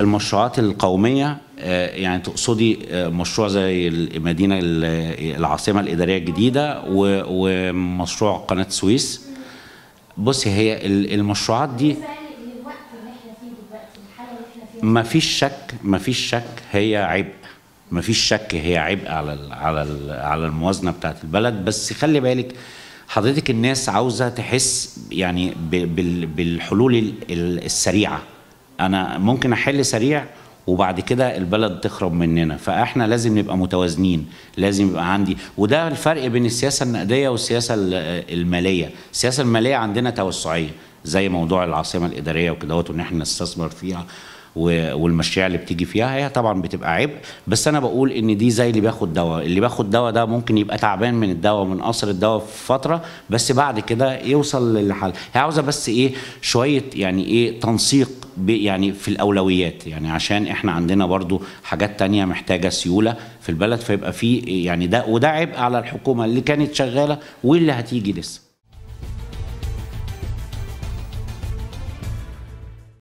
المشروعات القوميه آه، يعني تقصدي آه، مشروع زي المدينه العاصمه الاداريه الجديده ومشروع قناه السويس بصي هي المشروعات دي ما فيش شك ما فيش شك هي عبء ما فيش شك هي عبء على الـ على الـ على الموازنه بتاعت البلد بس خلي بالك حضرتك الناس عاوزه تحس يعني بالحلول السريعه انا ممكن احل سريع وبعد كده البلد تخرب مننا فاحنا لازم نبقى متوازنين لازم يبقى عندي وده الفرق بين السياسه النقديه والسياسه الماليه السياسه الماليه عندنا توسعيه زي موضوع العاصمه الاداريه وكده وان احنا نستثمر فيها والمشاريع اللي بتيجي فيها هي طبعا بتبقى عبء بس انا بقول ان دي زي اللي بياخد دواء اللي بياخد دواء ده ممكن يبقى تعبان من الدواء من قصر الدواء في فتره بس بعد كده يوصل للحل هي عاوزه بس ايه شويه يعني ايه تنسيق يعني في الاولويات يعني عشان احنا عندنا برضو حاجات تانية محتاجه سيوله في البلد فيبقى في يعني ده وده عبء على الحكومه اللي كانت شغاله واللي هتيجي لسه